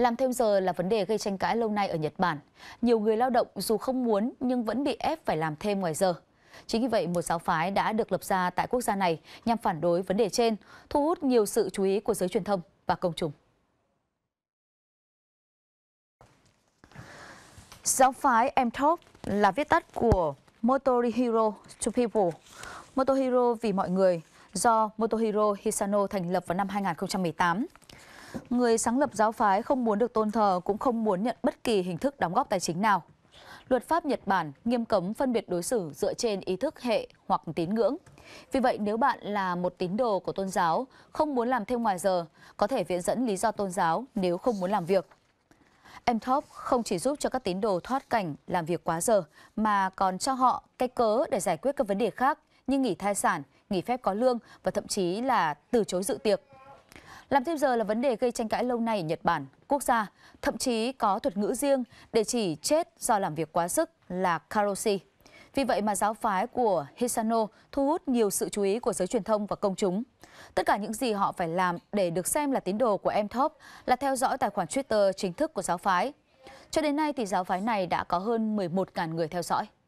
Làm thêm giờ là vấn đề gây tranh cãi lâu nay ở Nhật Bản. Nhiều người lao động dù không muốn nhưng vẫn bị ép phải làm thêm ngoài giờ. Chính vì vậy, một giáo phái đã được lập ra tại quốc gia này nhằm phản đối vấn đề trên, thu hút nhiều sự chú ý của giới truyền thông và công chúng. Giáo phái MTOP là viết tắt của Motorihiro to People, Motohiro vì mọi người, do Motohiro Hisano thành lập vào năm 2018 người sáng lập giáo phái không muốn được tôn thờ cũng không muốn nhận bất kỳ hình thức đóng góp tài chính nào. Luật pháp Nhật Bản nghiêm cấm phân biệt đối xử dựa trên ý thức hệ hoặc tín ngưỡng. Vì vậy, nếu bạn là một tín đồ của tôn giáo, không muốn làm thêm ngoài giờ, có thể viện dẫn lý do tôn giáo nếu không muốn làm việc. MTOP không chỉ giúp cho các tín đồ thoát cảnh làm việc quá giờ, mà còn cho họ cái cớ để giải quyết các vấn đề khác như nghỉ thai sản, nghỉ phép có lương và thậm chí là từ chối dự tiệc. Làm thêm giờ là vấn đề gây tranh cãi lâu nay ở Nhật Bản, quốc gia, thậm chí có thuật ngữ riêng để chỉ chết do làm việc quá sức là karoshi. Vì vậy mà giáo phái của Hisano thu hút nhiều sự chú ý của giới truyền thông và công chúng. Tất cả những gì họ phải làm để được xem là tín đồ của em MTOP là theo dõi tài khoản Twitter chính thức của giáo phái. Cho đến nay thì giáo phái này đã có hơn 11.000 người theo dõi.